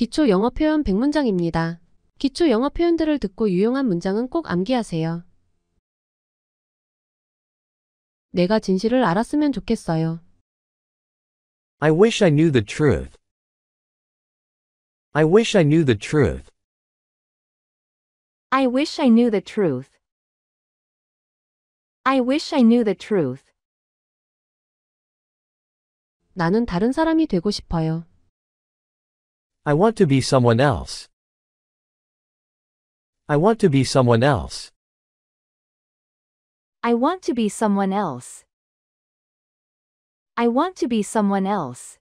기초 영어 표현 100문장입니다. 기초 영어 표현들을 듣고 유용한 문장은 꼭 암기하세요. 내가 진실을 알았으면 좋겠어요. I wish I knew the truth. I wish I knew the truth. I wish I knew the truth. I wish I knew the truth. 나는 다른 사람이 되고 싶어요. I want to be someone else. I want to be someone else. I want to be someone else. I want to be someone else.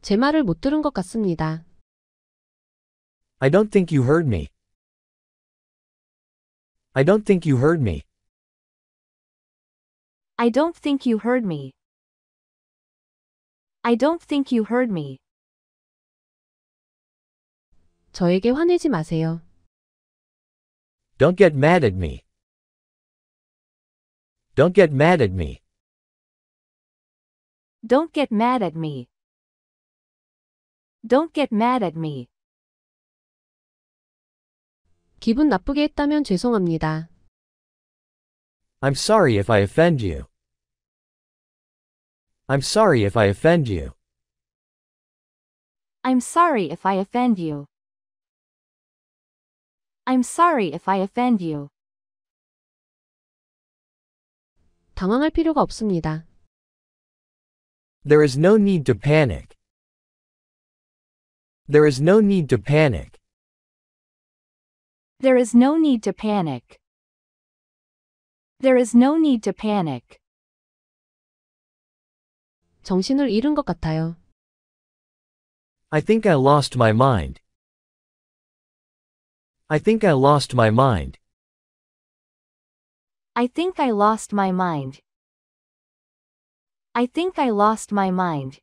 제 말을 못 들은 것 같습니다. I don't think you heard me. I don't think you heard me. I don't think you heard me. I don't think you heard me. 저에게 화내지 마세요. Don't get mad at me. Don't get mad at me. Don't get mad at me. Don't get mad at me. 기분 나쁘게 했다면 죄송합니다. I'm sorry if I offend you. I'm sorry if I offend you. I'm sorry if I offend you. I'm sorry if I offend you. 당황할 필요가 없습니다. There is no need to panic. There is no need to panic. There is no need to panic. There is no need to panic. 정신을 잃은 것 같아요. I think I lost my mind. I think I lost my mind. I think I lost my mind. I think I lost my mind.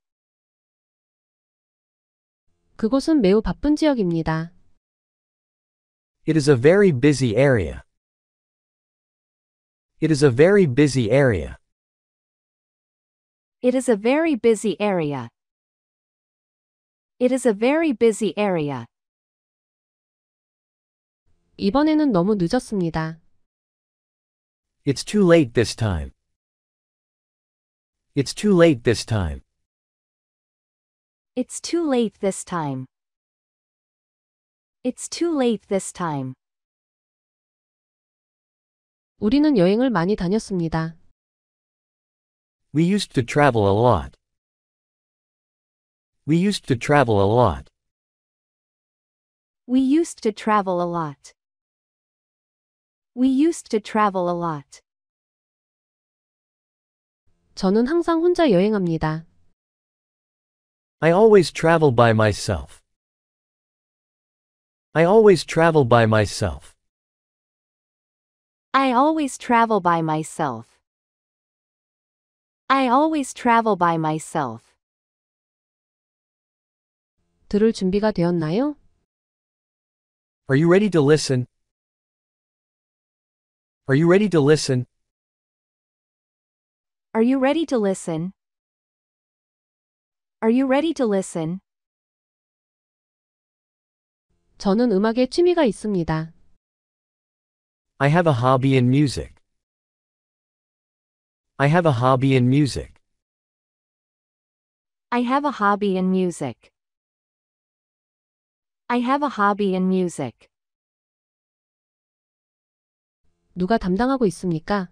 그곳은 매우 바쁜 지역입니다. It is a very busy area. It is a very busy area. It is a very busy area. It is a very busy area. 이번에는 너무 늦었습니다. It's too late this time. It's too late this time. It's too late this time. It's too late this time. 우리는 여행을 많이 다녔습니다. We used to travel a lot. We used to travel a lot. We used to travel a lot. We used to travel a lot. 저는 항상 혼자 여행합니다. I always travel by myself. I always travel by myself. I always travel by myself. I always travel by myself. 들을 준비가 되었나요? Are you ready to listen? Are you ready to listen? Are you ready to listen? Are you ready to listen? 저는 음악에 취미가 있습니다. I have a hobby in music. I have a hobby in music. I have a hobby in music. I have a hobby in music. 누가 담당하고 있습니까?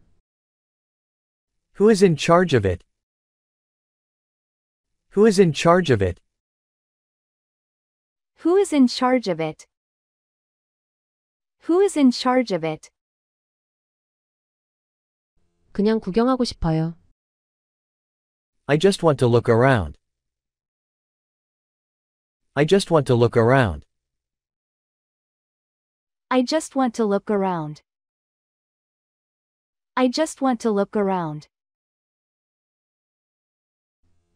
Who is in charge of it? Who is in charge of it? Who is in charge of it? Who is in charge of it? 그냥 구경하고 싶어요. I just want to look around. I just want to look around. I just want to look around. I just want to look around.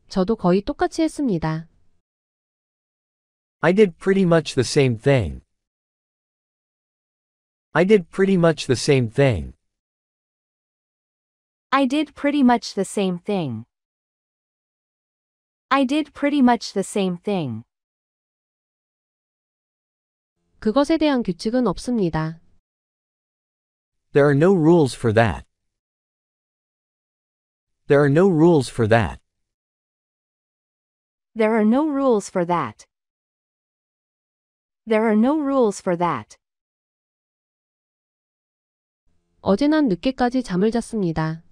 저도 거의 똑같이 했습니다. I did pretty much the same thing. I did pretty much the same thing. I did pretty much the same thing. I did pretty much the same thing. 그것에 대한 규칙은 없습니다. There are no rules for that. There are no rules for that. There are no rules for that. There are no rules for that. 어제 난 늦게까지 잠을 잤습니다.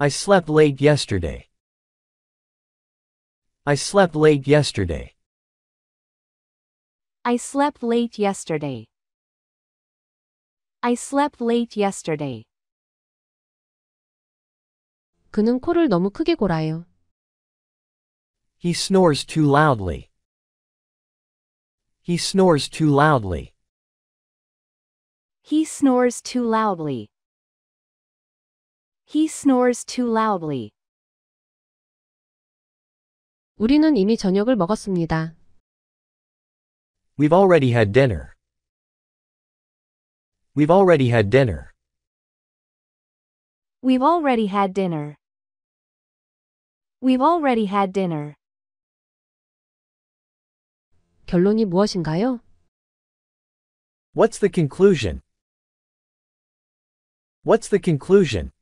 I slept late yesterday. I slept late yesterday. I slept late yesterday. I slept late yesterday. 그는 코를 너무 크게 골아요. He snores too loudly. He snores too loudly. He snores too loudly. He snores too loudly. 우리는 이미 저녁을 먹었습니다. We've already had dinner. We've already had dinner. We've already had dinner. We've already had dinner. 결론이 무엇인가요? What's the conclusion? What's the conclusion?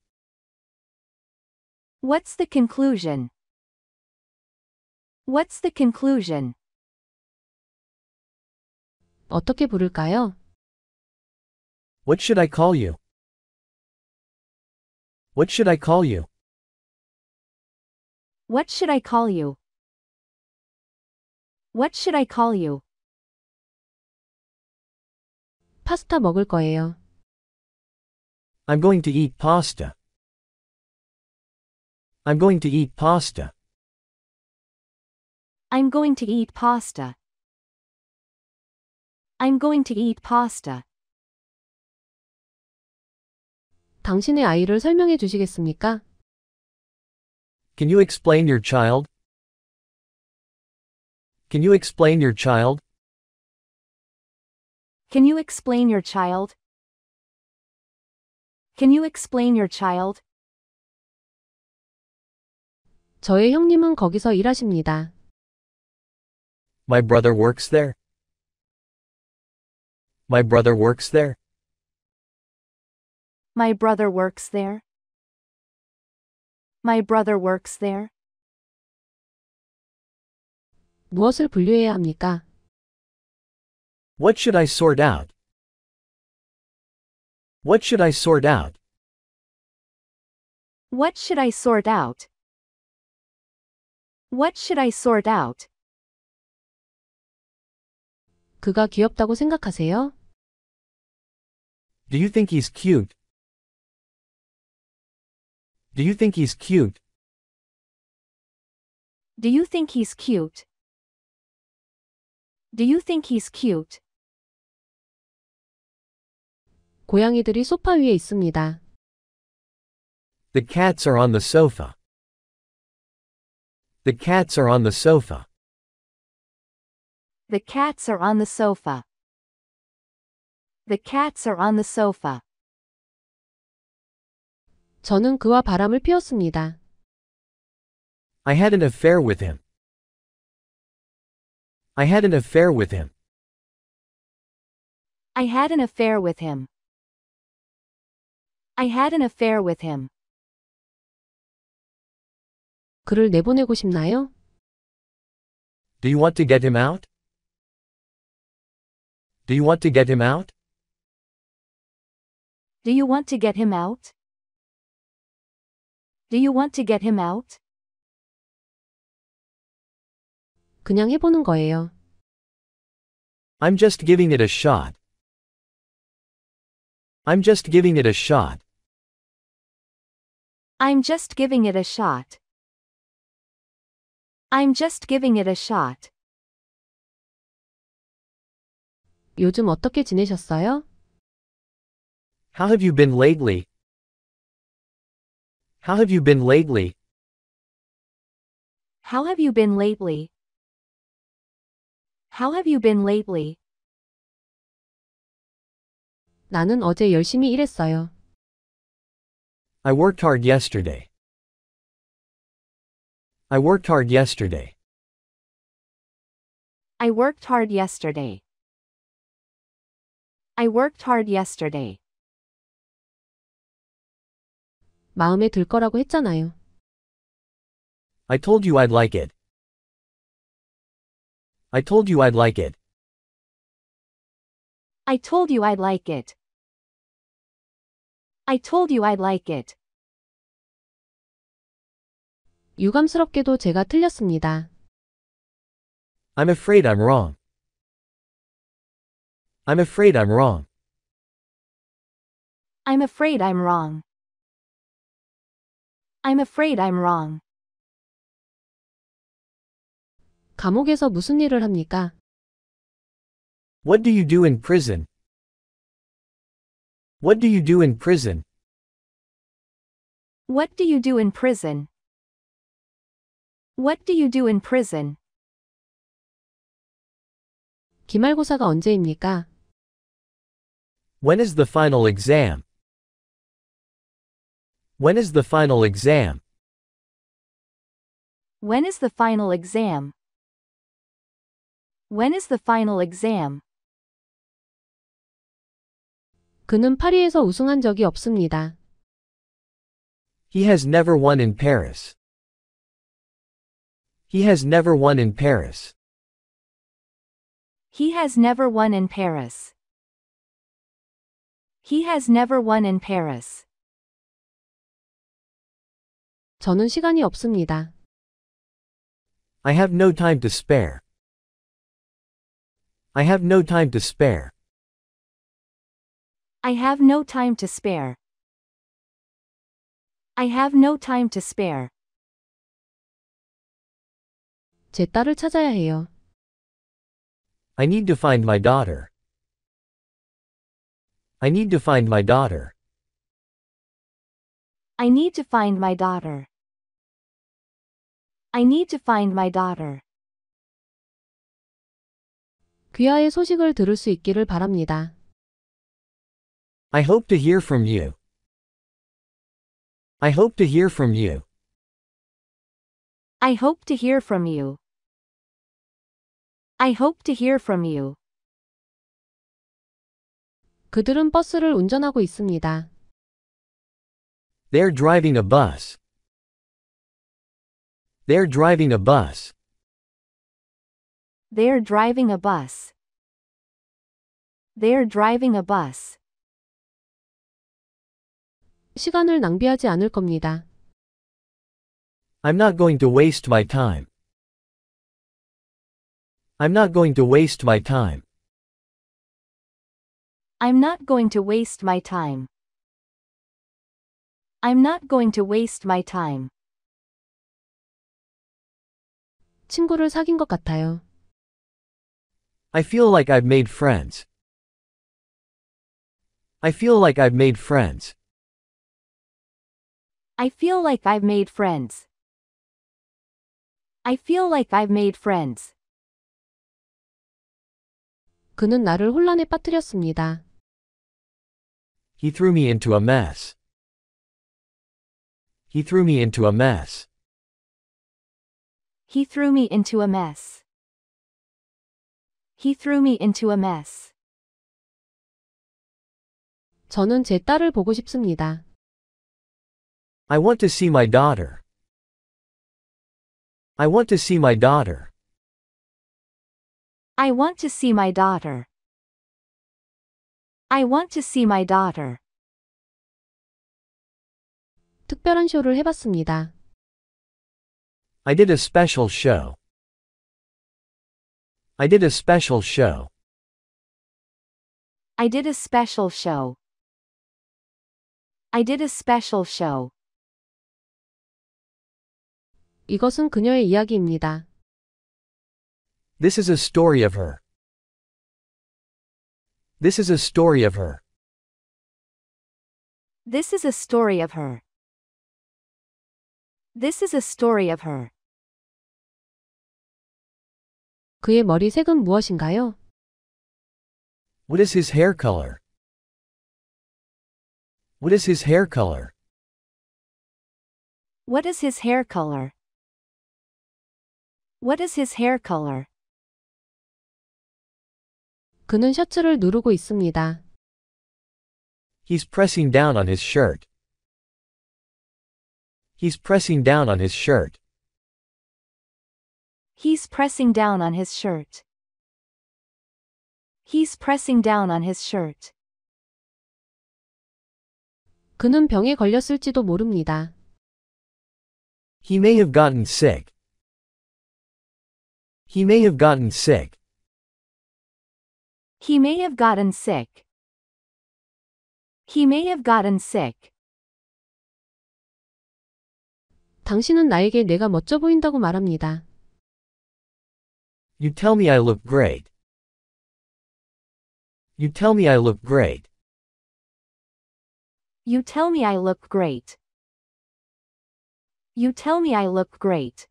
What's the conclusion? What's the conclusion? 어떻게 부를까요? What should I call you? What should I call you? What should I call you? What should I call you? 파스타 먹을 거예요. I'm going to eat pasta. I'm going to eat pasta. I'm going to eat pasta. I'm going to eat pasta. 당신의 아이를 설명해 주시겠습니까? Can you explain your child? Can you explain your child? Can you explain your child? Can you explain your child? 저의 형님은 거기서 일하십니다. My brother works there. My brother works there. My brother works there. My brother works there. 무엇을 분류해야 합니까? What should I sort out? What should I sort out? What should I sort out? What should I sort out? 그가 귀엽다고 생각하세요? Do you think he's cute? Do you think he's cute? Do you think he's cute? Do you think he's cute? 고양이들이 소파 위에 있습니다. The cats are on the sofa. The cats are on the sofa. The cats are on the sofa. The cats are on the sofa. 저는 그와 바람을 피웠습니다. I had an affair with him. I had an affair with him. I had an affair with him. I had an affair with him. 그를 내보내고 싶나요? Do you want to get him out? Do you want to get him out? Do you want to get him out? Do you want to get him out? 그냥 해보는 거예요. I'm just giving it a shot. I'm just giving it a shot. I'm just giving it a shot. I'm just giving it a shot. 요즘 어떻게 지내셨어요? How have you been lately? How have you been lately? How have you been lately? How have you been lately? 나는 어제 열심히 일했어요. I worked hard yesterday. I worked hard yesterday. I worked hard yesterday. I worked hard yesterday. 마음에 들 거라고 했잖아요. I told you I'd like it. I told you I'd like it. I told you I'd like it. I told you I'd like it. 유감스럽게도 제가 틀렸습니다. I'm afraid I'm wrong. I'm afraid I'm wrong. I'm afraid I'm wrong. I'm afraid I'm wrong. 감옥에서 무슨 일을 합니까? What do you do in prison? What do you do in prison? What do you do in prison? What do you do in prison? 기말고사가 언제입니까? When is the final exam? When is the final exam? When is the final exam? When is the final exam? 그는 파리에서 우승한 적이 없습니다. He has never won in Paris. He has never won in Paris. He has never won in Paris. He has never won in Paris. 저는 시간이 없습니다. I have no time to spare. I have no time to spare. I have no time to spare. I have no time to spare. 제 딸을 찾아야 해요. I need to find my daughter. I need to find my daughter. I need to find my daughter. I need to find my daughter. 귀하의 소식을 들을 수 있기를 바랍니다. I hope to hear from you. I hope to hear from you. I hope to hear from you. I hope to hear from you. 그들은 버스를 운전하고 있습니다. They're driving a bus. They're driving a bus. They're driving a bus. They're driving a bus. 시간을 낭비하지 않을 겁니다. I'm not going to waste my time. I'm not going to waste my time. I'm not going to waste my time. I'm not going to waste my time. 친구를 사귄 것 같아요. I feel like I've made friends. I feel like I've made friends. I feel like I've made friends. I feel like I've made friends. 그는 나를 혼란에 빠뜨렸습니다. He threw me into a mess. He threw me into a mess. He threw me into a mess. He threw me into a mess. 저는 제 딸을 보고 싶습니다. I want to see my daughter. I want to see my daughter. I want to see my daughter. I want to see my daughter. 특별한 쇼를 해봤습니다. I did a special show. I did a special show. I did a special show. I did a special show. 이것은 그녀의 이야기입니다. This is a story of her. This is a story of her. This is a story of her. This is a story of her. 그의 머리색은 무엇인가요? What is his hair color? What is his hair color? What is his hair color? What is his hair color? 그는 셔츠를 누르고 있습니다. He's pressing down on his shirt. He's pressing down on his shirt. He's pressing down on his shirt. He's pressing down on his shirt. 그는 병에 걸렸을지도 모릅니다. He may have gotten sick. He may have gotten sick. He may have gotten sick. He may have gotten sick. 당신은 나에게 내가 멋져 보인다고 말합니다. You tell me I look great. You tell me I look great. You tell me I look great. You tell me I look great.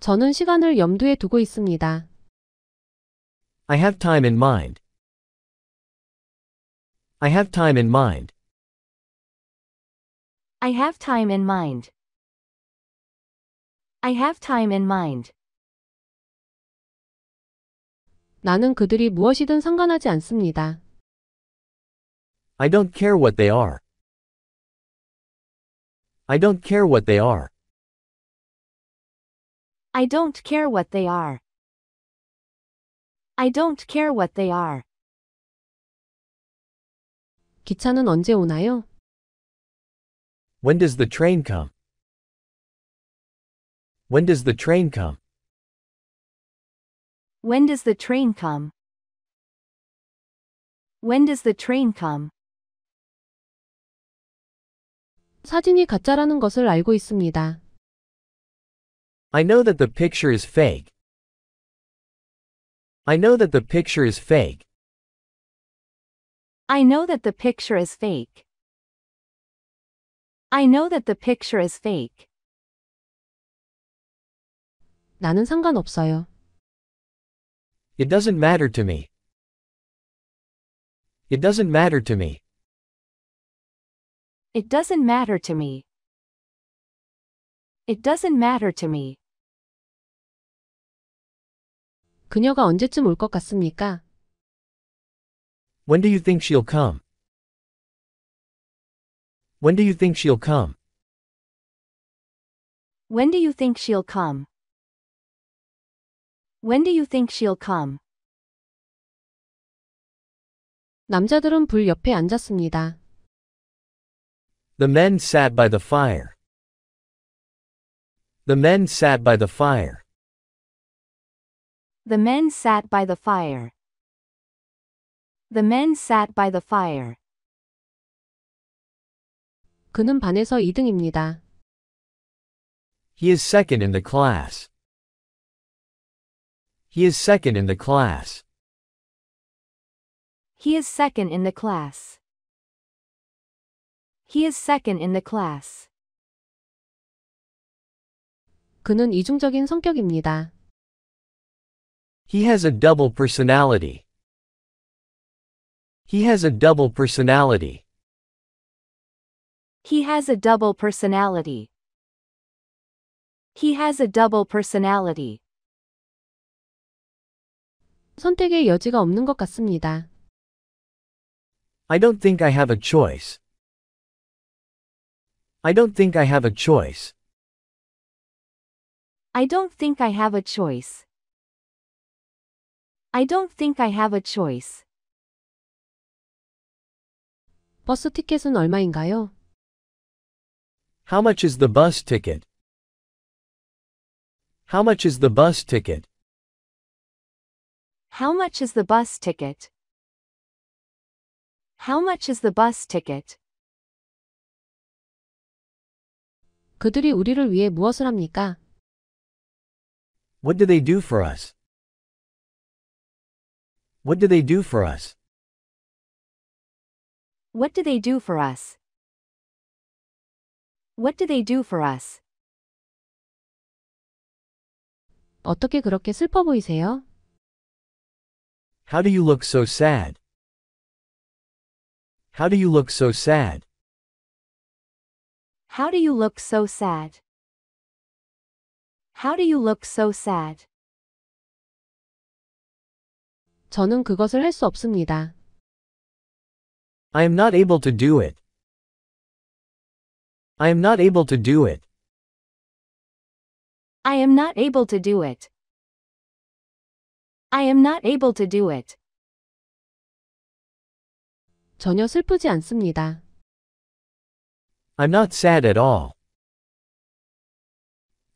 저는 시간을 염두에 두고 있습니다. I have time in mind. I have time in mind. I have time in mind. I have time in mind. 나는 그들이 무엇이든 상관하지 않습니다. I don't care what they are. I don't care what they are. I don't care what they are. I don't care what they are. 기차는 언제 오나요? When does the train come? When does the train come? When does the train come? When does the train come? 사진이 가짜라는 것을 알고 있습니다. I know that the picture is fake. I know that the picture is fake. I know that the picture is fake. I know that the picture is fake. 나는 상관없어요. It doesn't matter to me. It doesn't matter to me. It doesn't matter to me. It doesn't matter to me. 그녀가 언제쯤 올 것 같습니까? When do you think she'll come? When do you think she'll come? When do you think she'll come? When do you think she'll come? 남자들은 불 옆에 앉았습니다. The men sat by the fire. The men sat by the fire. The men sat by the fire. The men sat by the fire. 그는 반에서 2등입니다. He is second in the class. He is second in the class. He is second in the class. He is second in the class. 그는 이중적인 성격입니다. He has a double personality. He has a double personality. He has a double personality. He has a double personality. 선택의 여지가 없는 것 같습니다. I don't think I have a choice. I don't think I have a choice. I don't think I have a choice. I don't think I have a choice. 버스 티켓은 얼마인가요? How much is the bus ticket? How much is the bus ticket? How much is the bus ticket? How much is the bus ticket? 그들이 우리를 위해 무엇을 합니까? What do they do for us? What do they do for us? What do they do for us? What do they do for us? 어떻게 그렇게 슬퍼 보이세요? How do you look so sad? How do you look so sad? How do you look so sad? How do you look so sad? 저는 그것을 할 수 없습니다. I am not able to do it. I am not able to do it. I am not able to do it. I am not able to do it. 전혀 슬프지 않습니다. I'm not sad at all.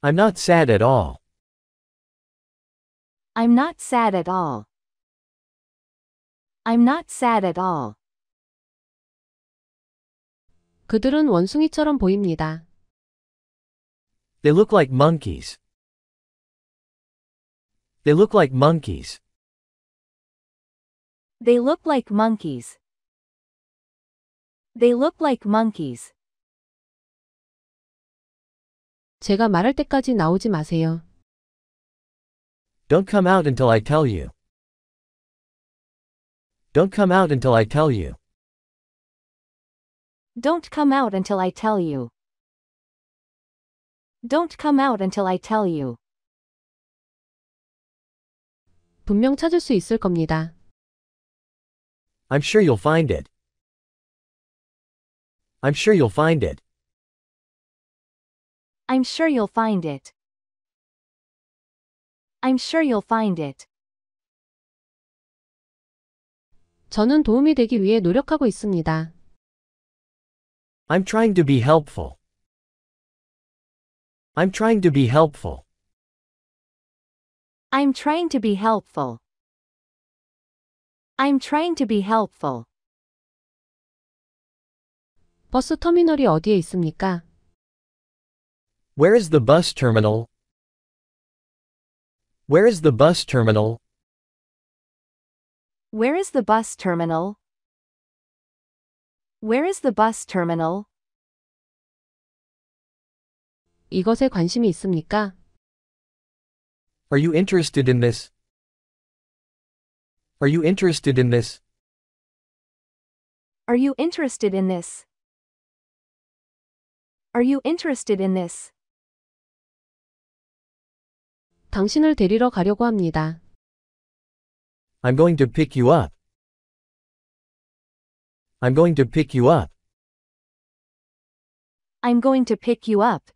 I'm not sad at all. I'm not sad at all. I'm not sad at all. 그들은 원숭이처럼 보입니다. They look like monkeys. They look like monkeys. They look like monkeys. They look like monkeys. 제가 말할 때까지 나오지 마세요. Don't come out until I tell you. Don't come out until I tell you. Don't come out until I tell you. Don't come out until I tell you. 분명 찾을 수 있을 겁니다. I'm sure you'll find it. I'm sure you'll find it. I'm sure you'll find it. I'm sure you'll find it. 저는 도움이 되기 위해 노력하고 있습니다. I'm trying to be helpful. I'm trying to be helpful. I'm trying to be helpful. I'm trying to be helpful. 버스 터미널이 어디에 있습니까? Where is the bus terminal? Where is the bus terminal? Where is the bus terminal? Where is the bus terminal? 이것에 관심이 있습니까? Are you interested in this? Are you interested in this? Are you interested in this? Are you interested in this? 당신을 데리러 가려고 합니다. I'm going to pick you up. I'm going to pick you up. I'm going to pick you up.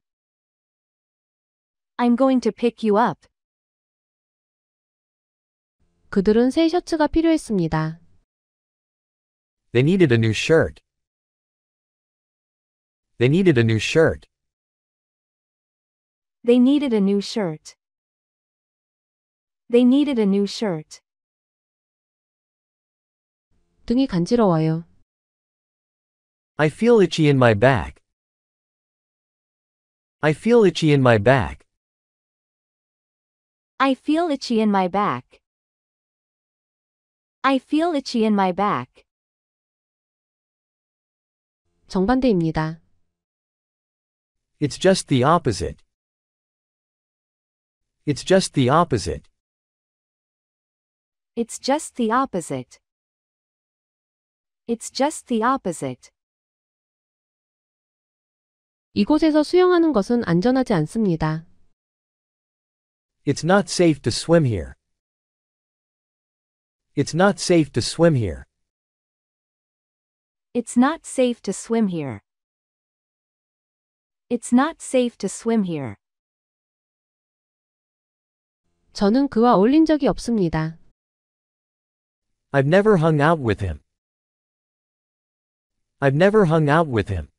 I'm going to pick you up. 그들은 새 셔츠가 필요했습니다. They needed a new shirt. They needed a new shirt. They needed a new shirt. They needed a new shirt. 등이 간지러워요. I feel itchy in my back. I feel itchy in my back. I feel itchy in my back. I feel itchy in my back. 정반대입니다. It's just the opposite. It's just the opposite. It's just the opposite. It's just the opposite. 이곳에서 수영하는 것은 안전하지 않습니다. It's not safe to swim here. It's not safe to swim here. It's not safe to swim here. It's not safe to swim here. 저는 그와 어울린 적이 없습니다. I've never hung out with him. I've never hung out with him.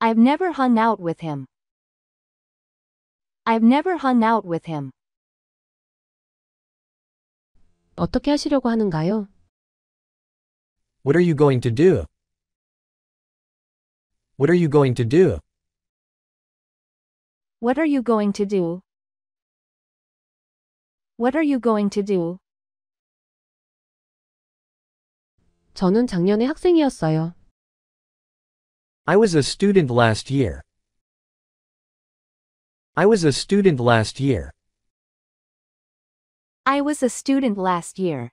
I've never hung out with him. I've never hung out with him. 어떻게 하시려고 하는가요? What are you going to do? What are you going to do? What are you going to do? What are you going to do? 저는 작년에 학생이었어요. I was a student last year. I was a student last year. I was a student last year.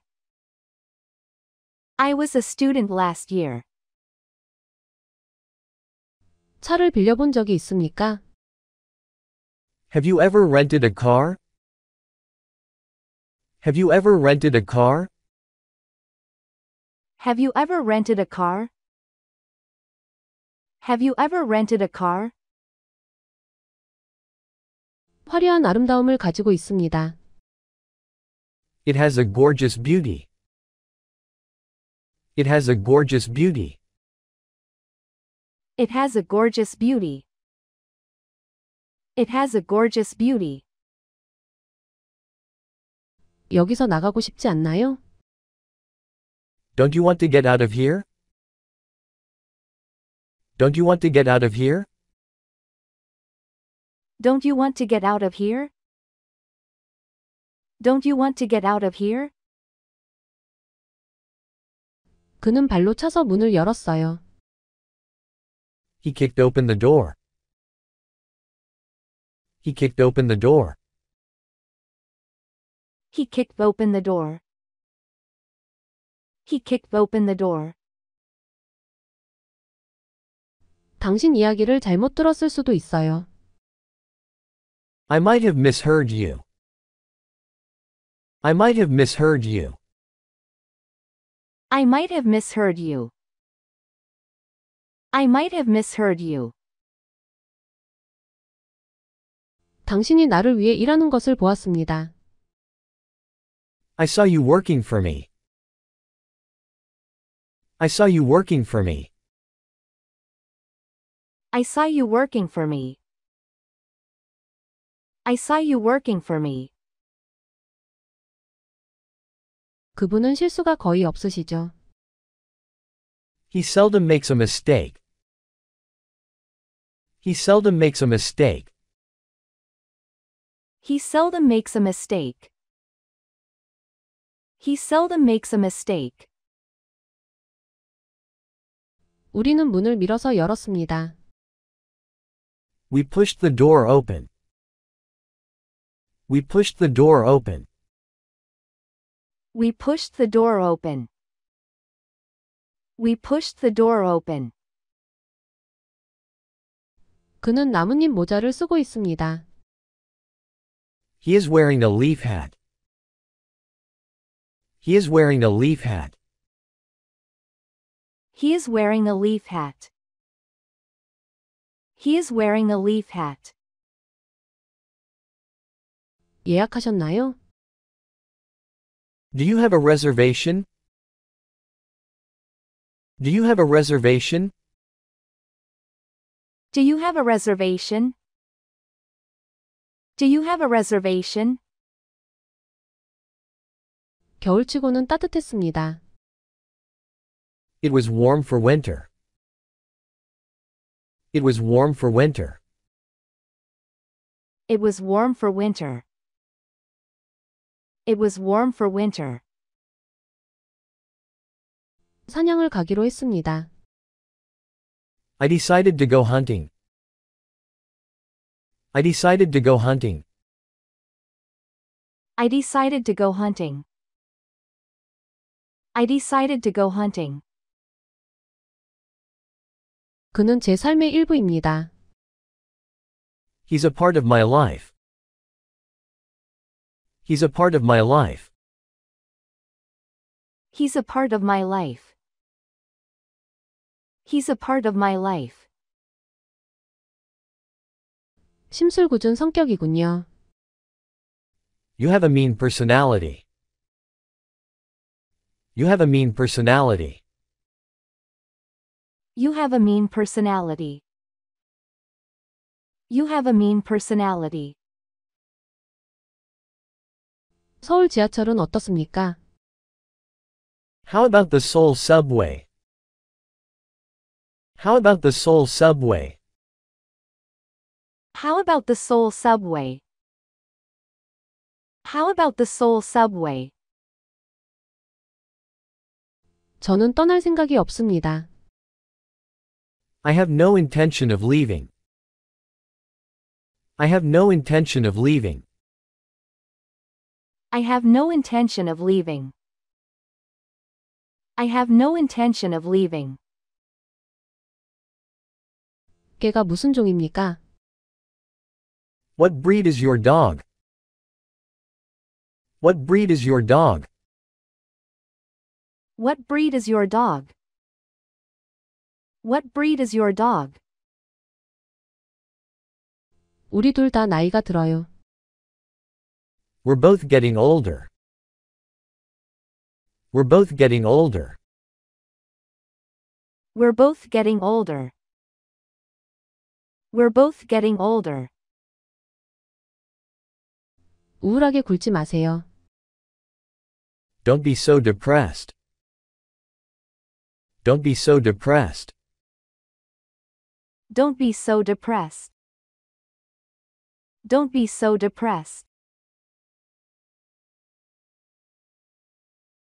I was a student last year. 차를 빌려본 적이 있습니까? Have you ever rented a car? Have you ever rented a car? Have you ever rented a car? Have you ever rented a car? 화려한 아름다움을 가지고 있습니다. It has a gorgeous beauty. It has a gorgeous beauty. It has a gorgeous beauty. It has a gorgeous beauty. 여기서 나가고 싶지 않나요? Don't you want to get out of here? Don't you want to get out of here? Don't you want to get out of here? Don't you want to get out of here? 그는 발로 차서 문을 열었어요. He kicked open the door. He kicked open the door. He kicked open the door. He kicked open the door. 당신 이야기를 잘못 들었을 수도 있어요. I might have misheard you. I might have misheard you. I might have misheard you. I might have misheard you. 당신이 나를 위해 일하는 것을 보았습니다. I saw you working for me. I saw you working for me. I saw you working for me. I saw you working for me. 그분은 실수가 거의 없으시죠? He seldom makes a mistake. He seldom makes a mistake. He seldom makes a mistake. He seldom makes a mistake. 우리는 문을 밀어서 열었습니다. We pushed the door open. We pushed the door open. We pushed the door open. We pushed the door open. 그는 나뭇잎 모자를 쓰고 있습니다. He is wearing a leaf hat. He is wearing a leaf hat. He is wearing a leaf hat. He is wearing a leaf hat. 예약하셨나요? Do you have a reservation? Do you have a reservation? Do you have a reservation? Do you have a reservation? 겨울치고는 따뜻했습니다. It was warm for winter. It was warm for winter. It was warm for winter. It was warm for winter. 사냥을 가기로 했습니다. I decided to go hunting. I decided to go hunting. I decided to go hunting. I decided to go hunting. 그는 제 삶의 일부입니다. He's a part of my life. He's a part of my life. He's a part of my life. He's a part of my life. 심술궂은 성격이군요. You have a mean personality. You have a mean personality. You have a mean personality. You have a mean personality. 서울 지하철은 어떻습니까? How about the Seoul subway? How about the Seoul subway? How about the Seoul subway? How about the Seoul subway? 저는 떠날 생각이 없습니다. I have no intention of leaving. I have no intention of leaving. I have no intention of leaving. I have no intention of leaving. 개가 무슨 종입니까? What breed is your dog? What breed is your dog? What breed is your dog? What breed is your dog? 우리 다 나이가 들어요. We're both getting older. We're both getting older. We're both getting older. We're both getting older. 우울하게 굴지 마세요. Don't be so depressed. Don't be so depressed. Don't be so depressed. Don't be so depressed.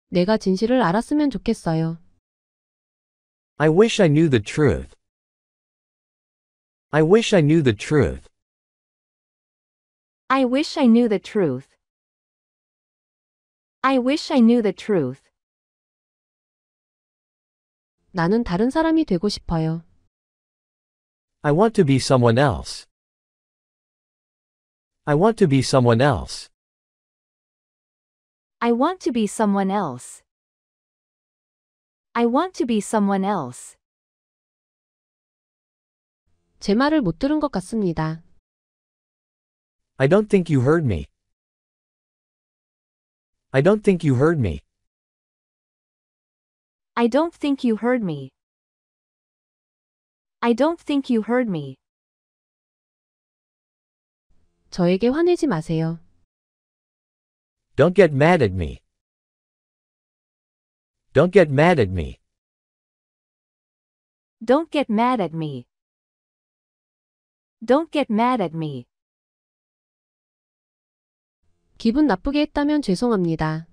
내가 진실을 알았으면 좋겠어요. I wish I knew the truth. I wish I knew the truth. I wish I knew the truth. I wish I knew the truth. 나는 다른 사람이 되고 싶어요. I want to be someone else. I want to be someone else. I want to be someone else. I want to be someone else. 제 말을 못 들은 것 같습니다. I don't think you heard me. I don't think you heard me. I don't think you heard me. I don't think you heard me. 저에게 화내지 마세요. Don't get mad at me. Don't get mad at me. Don't get mad at me. Don't get mad at me. 기분 나쁘게 했다면 죄송합니다.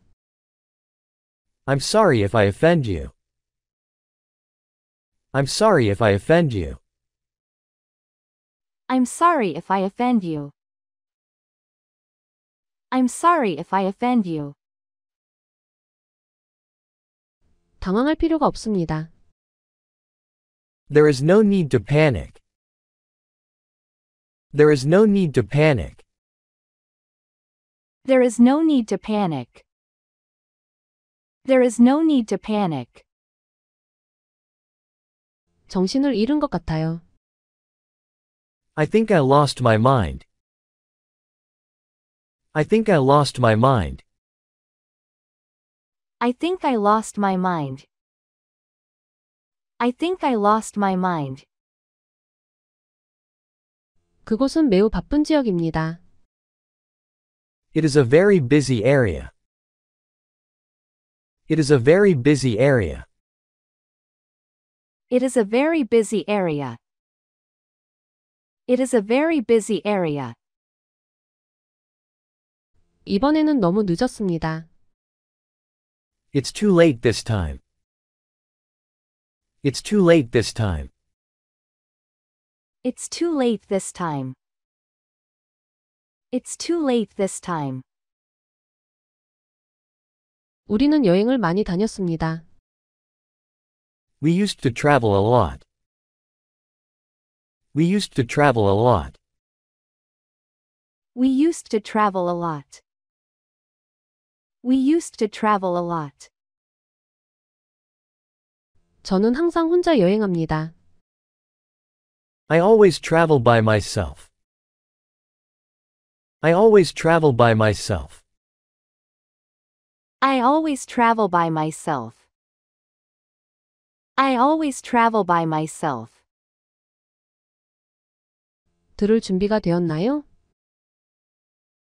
I'm sorry if I offend you. I'm sorry if I offend you. I'm sorry if I offend you. I'm sorry if I offend you. 당황할 필요가 없습니다. There is no need to panic. There is no need to panic. There is no need to panic. There is no need to panic. 정신을 잃은 것 같아요. I think I lost my mind. I think I lost my mind. I think I lost my mind. I think I lost my mind. 그곳은 매우 바쁜 지역입니다. It is a very busy area. It is a very busy area. It is a very busy area. It is a very busy area. 이번에는 너무 늦었습니다. It's too late this time. It's too late this time. It's too late this time. It's too late this time. 우리는 여행을 많이 다녔습니다. We used to travel a lot. We used to travel a lot. We used to travel a lot. We used to travel a lot. 저는 항상 혼자 여행합니다. I always travel by myself. I always travel by myself. I always travel by myself. I always travel by myself. 들을 준비가 되었나요?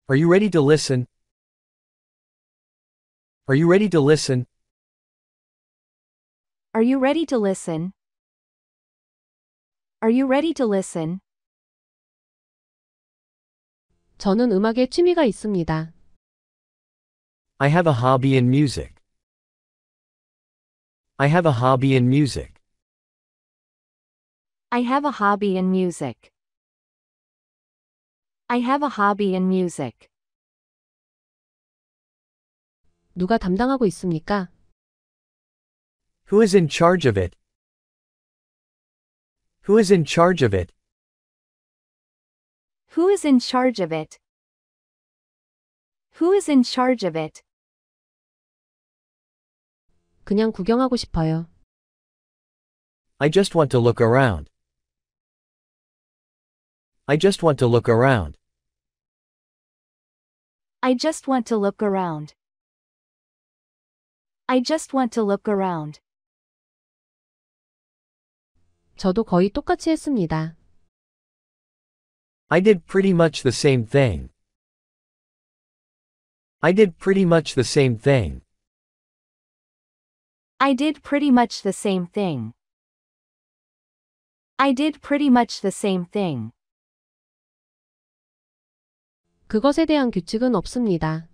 Are you ready to listen? Are you ready to listen? Are you ready to listen? Are you ready to listen? 저는 음악에 취미가 있습니다. I have a hobby in music. I have a hobby in music. I have a hobby in music. I have a hobby in music. 누가 담당하고 있습니까? Who is in charge of it? Who is in charge of it? Who is in charge of it? Who is in charge of it? 그냥 구경하고 싶어요. I just want to look around. I just want to look around. I just want to look around. I just want to look around. 저도 거의 똑같이 했습니다. I did pretty much the same thing. I did pretty much the same thing. I did pretty much the same thing. I did pretty much the same thing. 그것에 대한 규칙은 없습니다.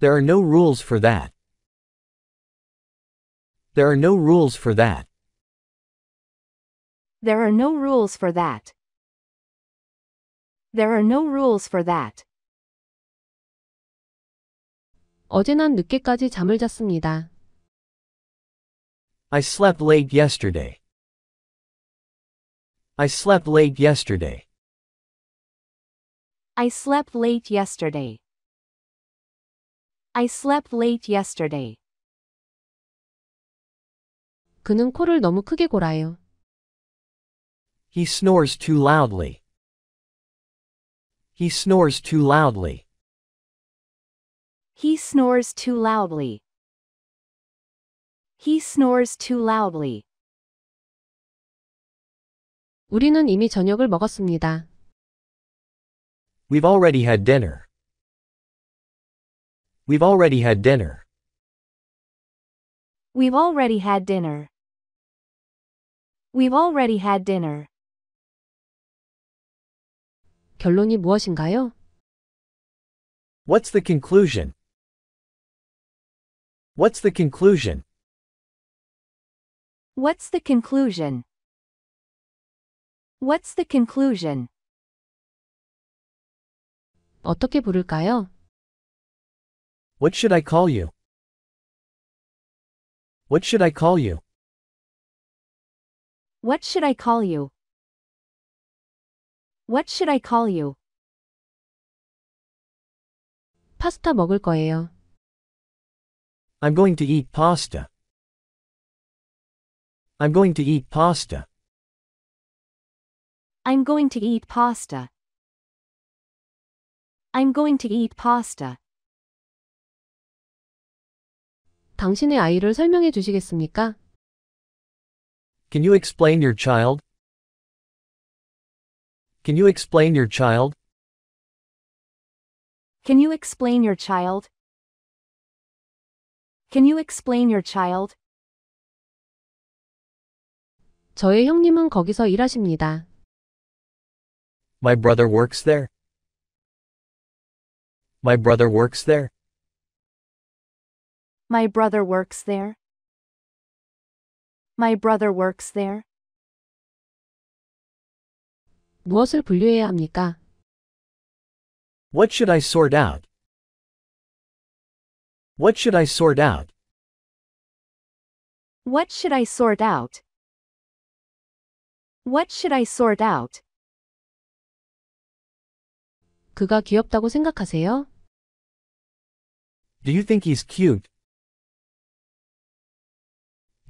There are no rules for that. There are no rules for that. There are no rules for that. There are no rules for that. 어제 난 늦게까지 잠을 잤습니다. I slept late yesterday. I slept late yesterday. I slept late yesterday. I slept late yesterday. 그는 코를 너무 크게 골아요. He snores too loudly. He snores too loudly. He snores too loudly. He snores too loudly. 우리는 이미 저녁을 먹었습니다. We've already had dinner. We've already had dinner. We've already had dinner. We've already had dinner. 결론이 무엇인가요? What's the conclusion? What's the conclusion? What's the conclusion? What's the conclusion? 어떻게 부를까요? What should I call you? What should I call you? What should I call you? What should I call you? 파스타 먹을 거예요. I'm going to eat pasta. I'm going to eat pasta. I'm going to eat pasta. I'm going to eat pasta. 당신의 아이를 설명해 주시겠습니까? Can you explain your child? Can you explain your child? Can you explain your child? Can you explain your child? 저의 형님은 거기서 일하십니다. My brother works there. My brother works there. My brother works there. My brother works there. 무엇을 분류해야 합니까? What should I sort out? What should I sort out? What should I sort out? What should I sort out? 그가 귀엽다고 생각하세요? Do you think he's cute?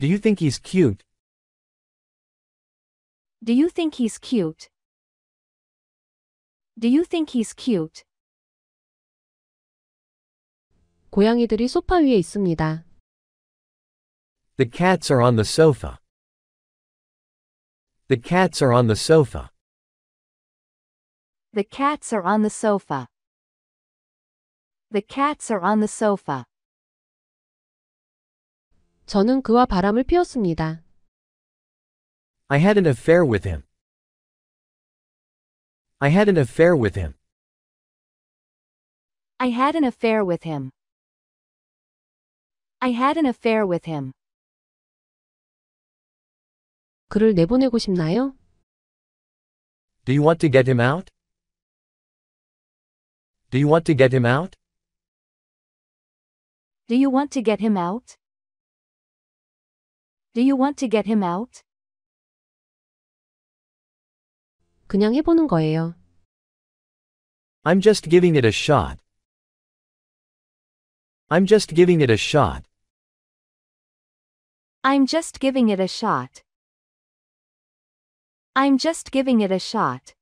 Do you think he's cute? Do you think he's cute? Do you think he's cute? 고양이들이 소파 위에 있습니다. The cats are on the sofa. The cats are on the sofa. The cats are on the sofa. The cats are on the sofa. 저는 그와 바람을 피웠습니다. I had an affair with him. I had an affair with him. I had an affair with him. I had an affair with him. 그를 내보내고 싶나요? Do you want to get him out? Do you want to get him out? Do you want to get him out? Do you want to get him out? 그냥 해보는 거예요. I'm just giving it a shot. I'm just giving it a shot. I'm just giving it a shot. I'm just giving it a shot.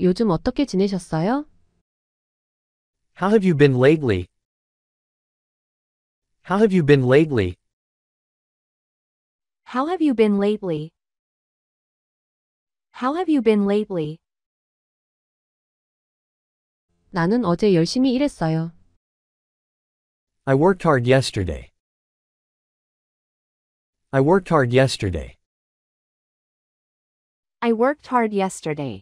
요즘 어떻게 지내셨어요? How have you been lately? How have you been lately? How have you been lately? How have you been lately? 나는 어제 열심히 일했어요. I worked hard yesterday. I worked hard yesterday. I worked hard yesterday.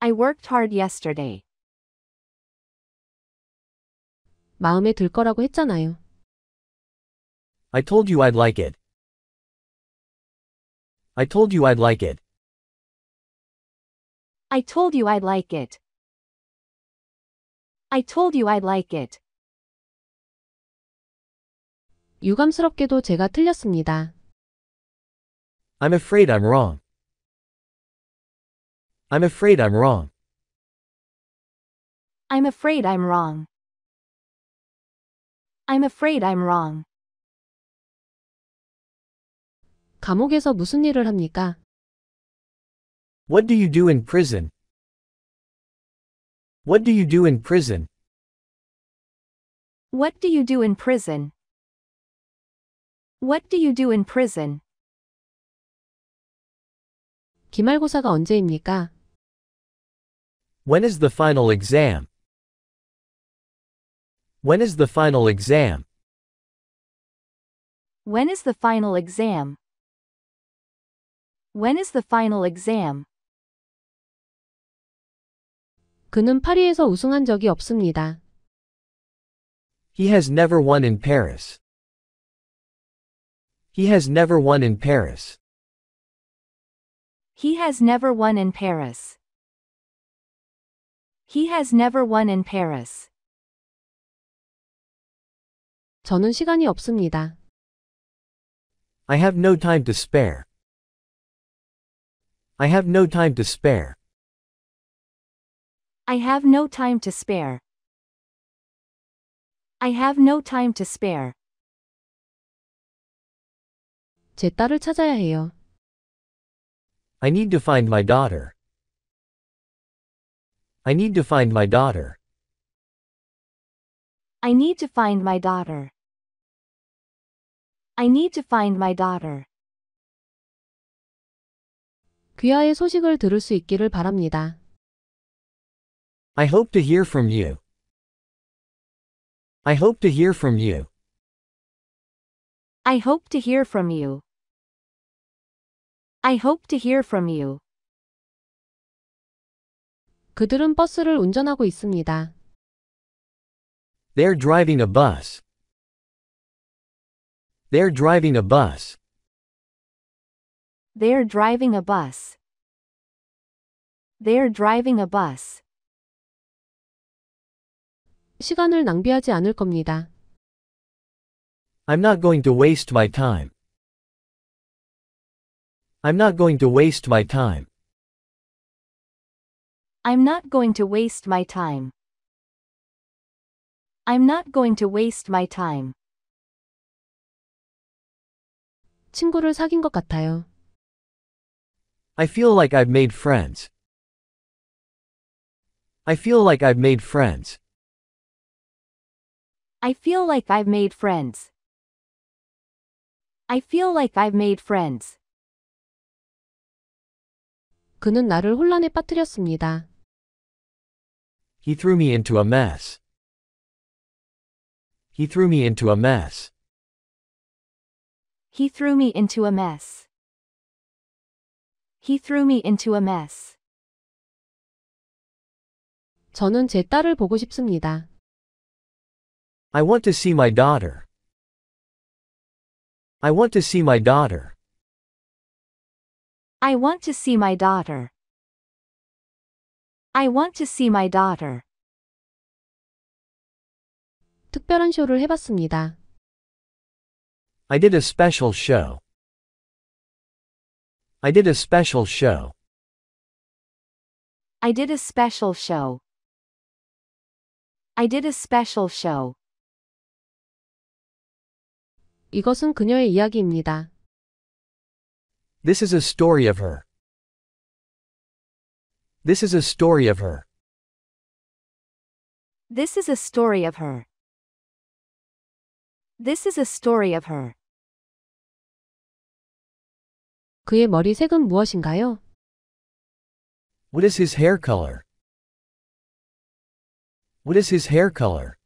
I worked hard yesterday. 마음에 들 거라고 했잖아요. I told you I'd like it. I told you I'd like it. I told you I'd like it. I told you I'd like it. 유감스럽게도 제가 틀렸습니다. I'm afraid I'm wrong. I'm afraid I'm wrong. I'm afraid I'm wrong. I'm afraid I'm wrong. 감옥에서 무슨 일을 합니까? What do you do in prison? What do you do in prison? What do you do in prison? What do you do in prison? 기말고사가 언제입니까? When is the final exam? When is the final exam? When is the final exam? When is the final exam? 그는 파리에서 우승한 적이 없습니다. He has never won in Paris. He has never won in Paris. He has never won in Paris. He has never won in Paris. 저는 시간이 없습니다. I have no time to spare. I have no time to spare. I have no time to spare. I have no time to spare. 제 딸을 찾아야 해요. I need to find my daughter. I need to find my daughter. I need to find my daughter. I need to find my daughter. 귀하의 소식을 들을 수 있기를 바랍니다. I hope to hear from you. I hope to hear from you. I hope to hear from you. I hope to hear from you. 그들은 버스를 운전하고 있습니다. They're driving a bus. They're driving a bus. They're driving a bus. They're driving a bus. 시간을 낭비하지 않을 겁니다. I'm not going to waste my time. I'm not going to waste my time. I'm not going to waste my time. I'm not going to waste my time. 친구를 사귄 것 같아요. I feel like I've made friends. I feel like I've made friends. I feel like I've made friends. I feel like I've made friends. 그는 나를 혼란에 빠뜨렸습니다. He threw me into a mess. He threw me into a mess. He threw me into a mess. He threw me into a mess. 저는 제 딸을 보고 싶습니다. I want to see my daughter. I want to see my daughter. I want to see my daughter. I want to see my daughter. 특별한 쇼를 해봤습니다. I did a special show. I did a special show. I did a special show. I did a special show. 이것은 그녀의 이야기입니다. This is a story of her. This is a story of her. This is a story of her. This is a story of her. 그의 머리색은 무엇인가요? What is his hair color? What is his hair color?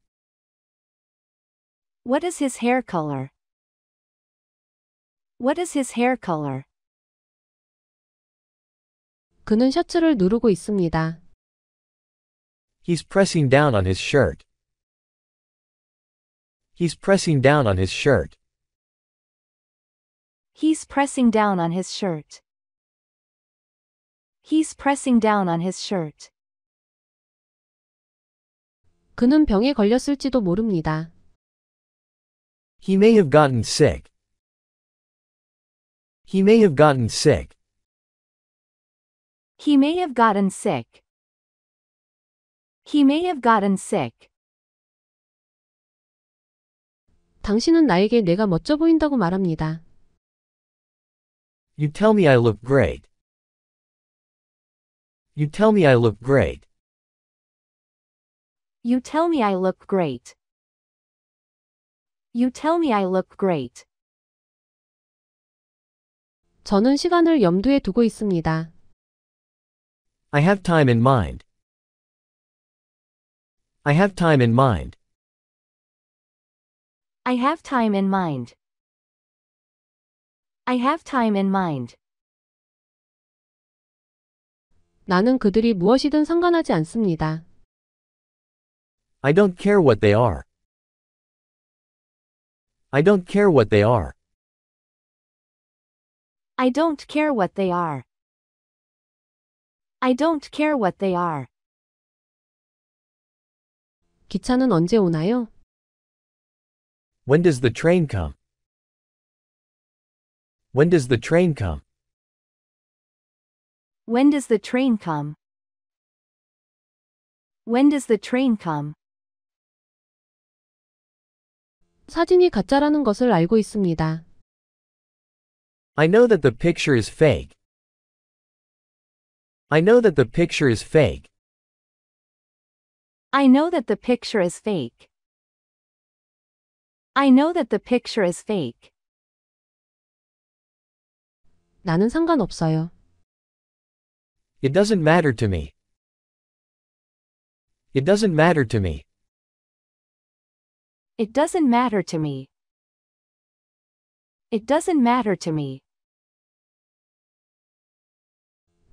What is his hair color? What is his hair color? 그는 셔츠를 누르고 있습니다. He's pressing down on his shirt. He's pressing down on his shirt. He's pressing down on his shirt. He's pressing down on his shirt. 그는 병에 걸렸을지도 모릅니다. He may have gotten sick. He may have gotten sick. He may have gotten sick. He may have gotten sick. 당신은 나에게 내가 멋져 보인다고 말합니다. You tell me I look great. You tell me I look great. You tell me I look great. You tell me I look great. 저는 시간을 염두에 두고 있습니다. I have time in mind. I have time in mind. I have time in mind. I have time in mind. 나는 그들이 무엇이든 상관하지 않습니다. I don't care what they are. I don't care what they are. I don't care what they are. I don't care what they are. 기차는 언제 오나요? When does the train come? When does the train come? When does the train come? When does the train come? 사진이 가짜라는 것을 알고 있습니다. I know that the picture is fake. I know that the picture is fake. I know that the picture is fake. I know that the picture is fake. 나는 상관없어요. It doesn't matter to me. It doesn't matter to me. It doesn't matter to me. It doesn't matter to me.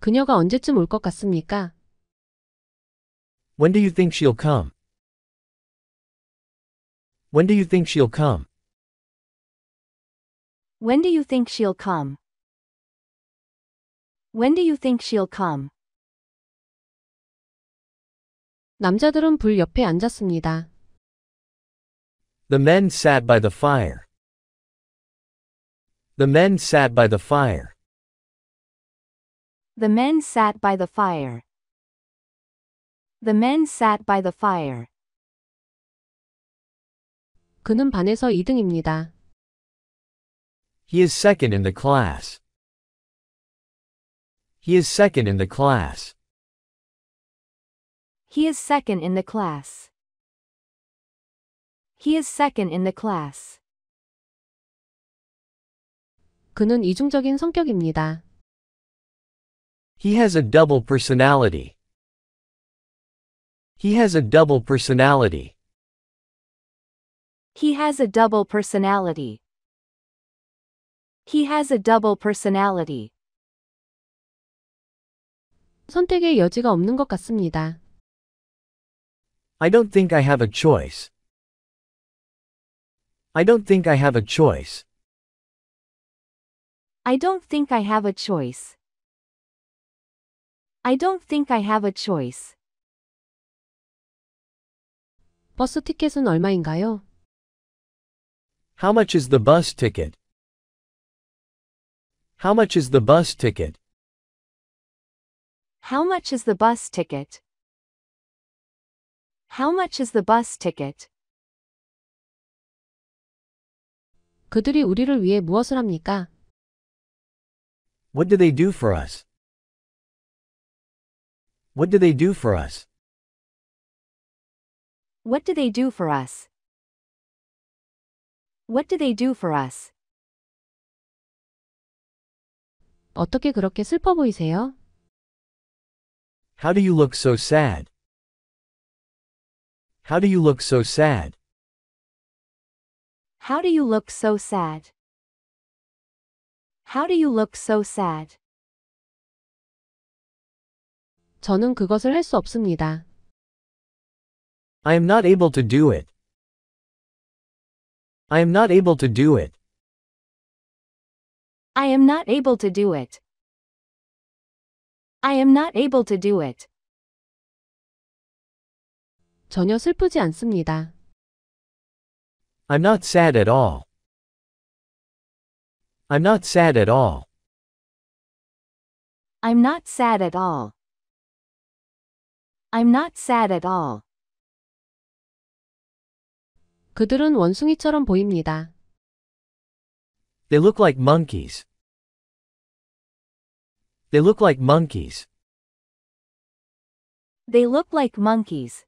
그녀가 언제쯤 올 것 같습니까? When do you think she'll come? When do you think she'll come? When do you think she'll come? When do you think she'll come? 남자들은 불 옆에 앉았습니다. The men sat by the fire. The men sat by the fire. The men sat by the fire. The men sat by the fire. 그는 반에서 2등입니다. He is second in the class. He is second in the class. He is second in the class. He is second in the class. 그는 이중적인 성격입니다. He has a double personality. He has a double personality. He has a double personality. He has a double personality. 선택의 여지가 없는 것 같습니다. I don't think I have a choice. I don't think I have a choice. I don't think I have a choice. I don't think I have a choice. 버스 티켓은 얼마인가요? How much is the bus ticket? How much is the bus ticket? How much is the bus ticket? How much is the bus ticket? 그들이 우리를 위해 무엇을 합니까? What do they do for us? What do they do for us? What do they do for us? What do they do for us? 어떻게 그렇게 슬퍼 보이세요? How do you look so sad? How do you look so sad? How do you look so sad? How do you look so sad? 저는 그것을 없습니다. I am not able to do it. I am not able to do it. I am not able to do it. I am not able to do it. 전혀 슬프지 않습니다. I'm not sad at all. I'm not sad at all. I'm not sad at all. I'm not sad at all. 그들은 원숭이처럼 보입니다. They look like monkeys. They look like monkeys. They look like monkeys.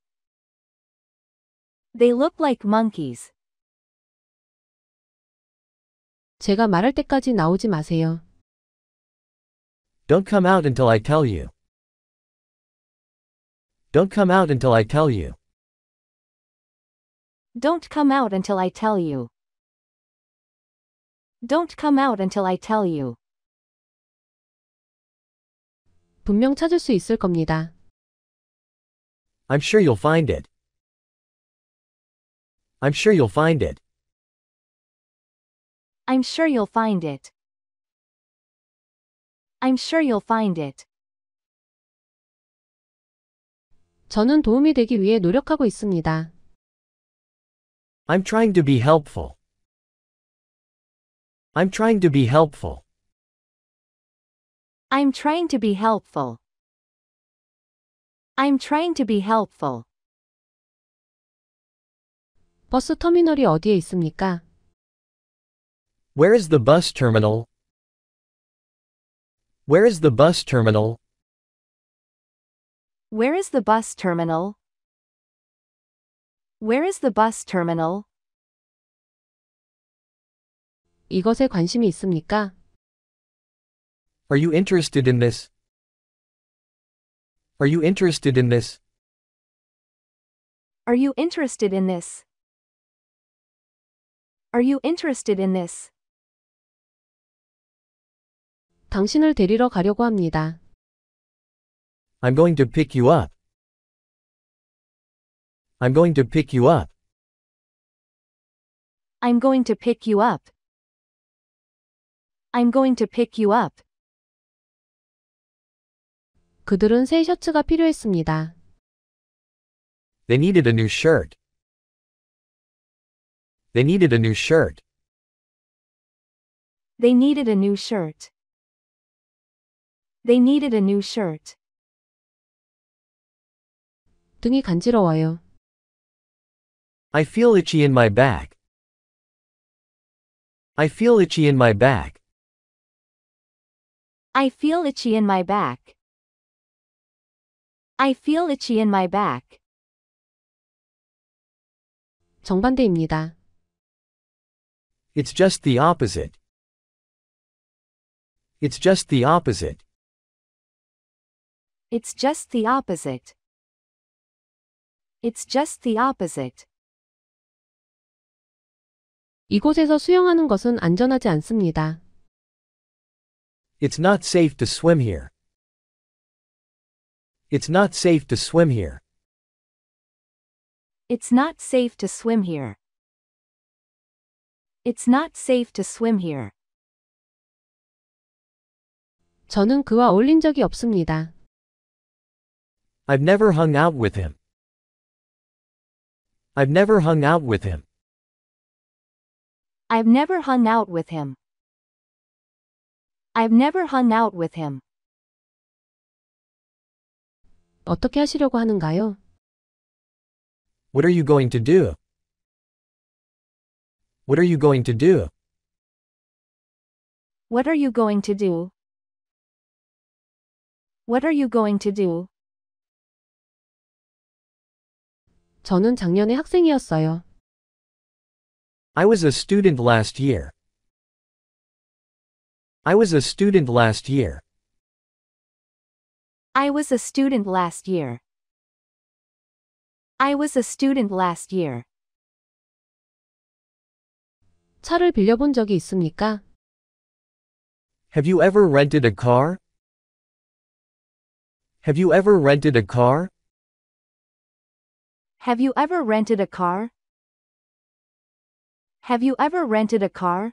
They look like monkeys. 제가 말할 때까지 나오지 마세요. Don't come out until I tell you. Don't come out until I tell you. Don't come out until I tell you. Don't come out until I tell you. 분명 찾을 수 있을 겁니다. I'm sure you'll find it. I'm sure you'll find it. I'm sure you'll find it. I'm sure you'll find it. 저는 도움이 되기 위해 노력하고 있습니다. I'm trying to be helpful. I'm trying to be helpful. I'm trying to be helpful. I'm trying to be helpful. 버스 터미널이 어디에 있습니까? Where is the bus terminal? Where is the bus terminal? Where is the bus terminal? Where is the bus terminal? 이것에 관심이 있습니까? Are you interested in this? Are you interested in this? Are you interested in this? Are you interested in this? 당신을 데리러 가려고 합니다. I'm going to pick you up. I'm going to pick you up. I'm going to pick you up. I'm going to pick you up. 그들은 새 셔츠가 필요했습니다. They needed a new shirt. They needed a new shirt. They needed a new shirt. They needed a new shirt. 등이 간지러워요. I feel itchy in my back. I feel itchy in my back. I feel itchy in my back. I feel itchy in my back. 정반대입니다. It's just the opposite. It's just the opposite. It's just the opposite. It's just the opposite. 이곳에서 수영하는 것은 안전하지 않습니다. It's not safe to swim here. It's not safe to swim here. It's not safe to swim here. It's not safe to swim here. 저는 그와 어울린 적이 없습니다. I've never hung out with him. I've never hung out with him. I've never hung out with him. I've never hung out with him. 어떻게 하시려고 하는가요? What are you going to do? What are you going to do? What are you going to do? What are you going to do? 저는 작년에 학생이었어요. I was a student last year. I was a student last year. I was a student last year. I was a student last year. 차를 빌려본 적이 있습니까? Have you ever rented a car? Have you ever rented a car? Have you ever rented a car? Have you ever rented a car?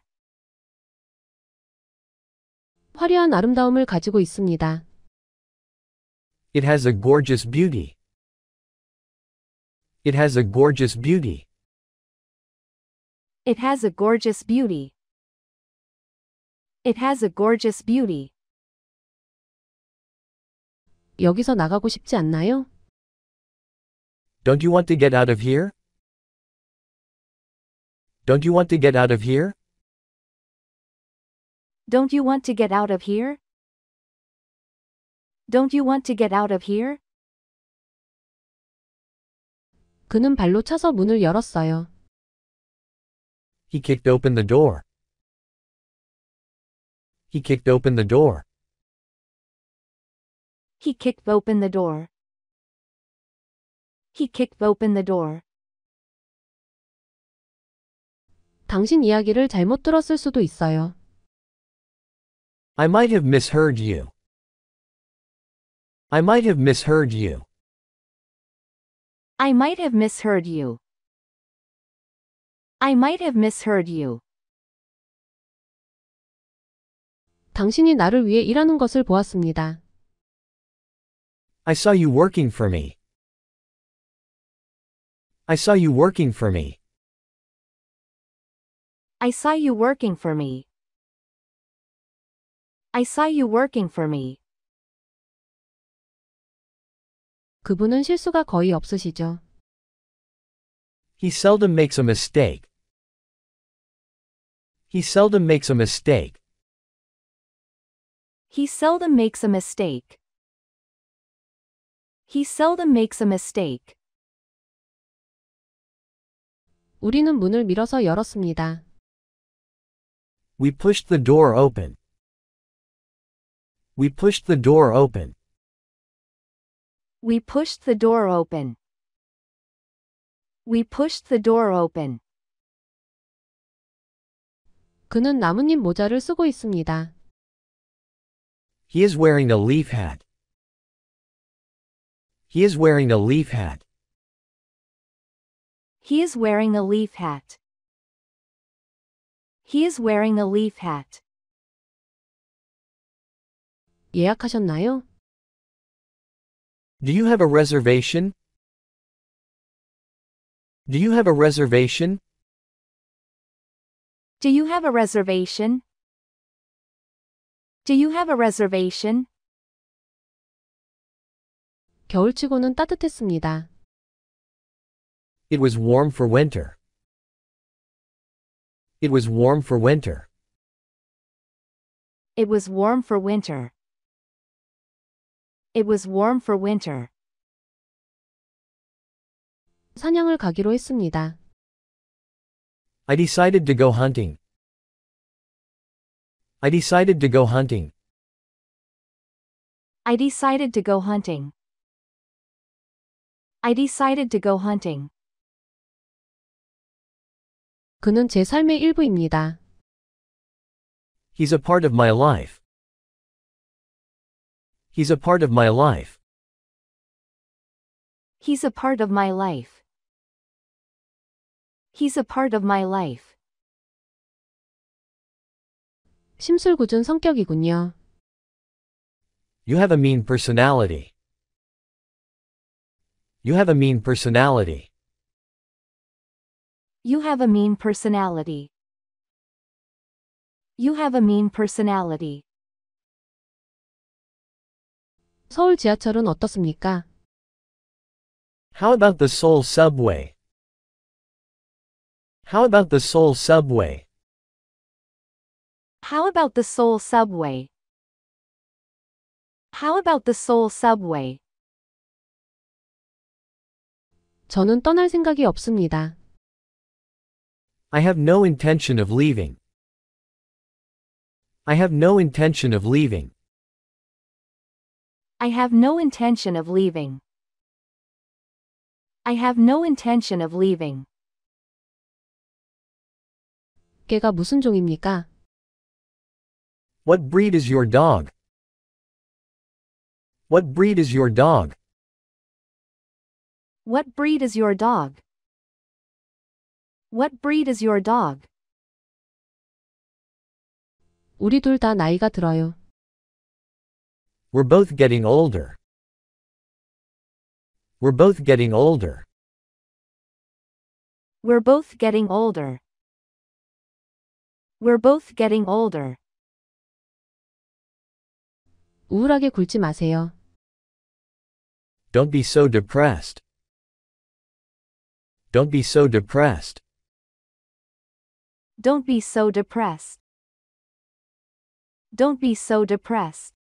화려한 아름다움을 가지고 있습니다. It has a gorgeous beauty. It has a gorgeous beauty. It has a gorgeous beauty. It has a gorgeous beauty. 여기서 나가고 싶지 않나요? Don't you want to get out of here? Don't you want to get out of here? Don't you want to get out of here? Don't you want to get out of here? 그는 발로 차서 문을 열었어요. He kicked open the door. He kicked open the door. He kicked open the door. He kicked open the door. 당신 이야기를 잘못 들었을 수도 있어요. I might have misheard you. I might have misheard you. I might have misheard you. I might have misheard you. 당신이 나를 위해 일하는 것을 보았습니다. I saw you working for me. I saw you working for me. I saw you working for me. I saw you working for me. 그분은 실수가 거의 없으시죠? He seldom makes a mistake. He seldom makes a mistake. He seldom makes a mistake. He seldom makes a mistake. 우리는 문을 밀어서 열었습니다. We pushed the door open. We pushed the door open. We pushed the door open. We pushed the door open. 그는 나뭇잎 모자를 쓰고 있습니다. He is wearing a leaf hat. He is wearing a leaf hat. He is wearing a leaf hat. He is wearing a leaf hat. 예약하셨나요? Do you have a reservation? Do you have a reservation? Do you have a reservation? Do you have a reservation? 겨울치고는 따뜻했습니다. It was warm for winter. It was warm for winter. It was warm for winter. It was warm for winter. 사냥을 가기로 했습니다. I decided to go hunting. I decided to go hunting. I decided to go hunting. I decided to go hunting. 그는 제 삶의 일부입니다. He's a part of my life. He's a part of my life. He's a part of my life. He's a part of my life. 성격이군요. You have a mean personality. You have a mean personality. You have a mean personality. You have a mean personality. 서울 지하철은 어떻습니까? How about the Seoul subway? How about the Seoul subway? How about the Seoul subway? How about the Seoul subway? 저는 떠날 생각이 없습니다. I have no intention of leaving. I have no intention of leaving. I have no intention of leaving. I have no intention of leaving. 개가 무슨 종입니까? What breed is your dog? What breed is your dog? What breed is your dog? What breed is your dog? 우리 다 나이가 들어요. We're both getting older. We're both getting older. We're both getting older. We're both getting older. 우울하게 굴지 마세요. Don't be so depressed. Don't be so depressed. Don't be so depressed. Don't be so depressed.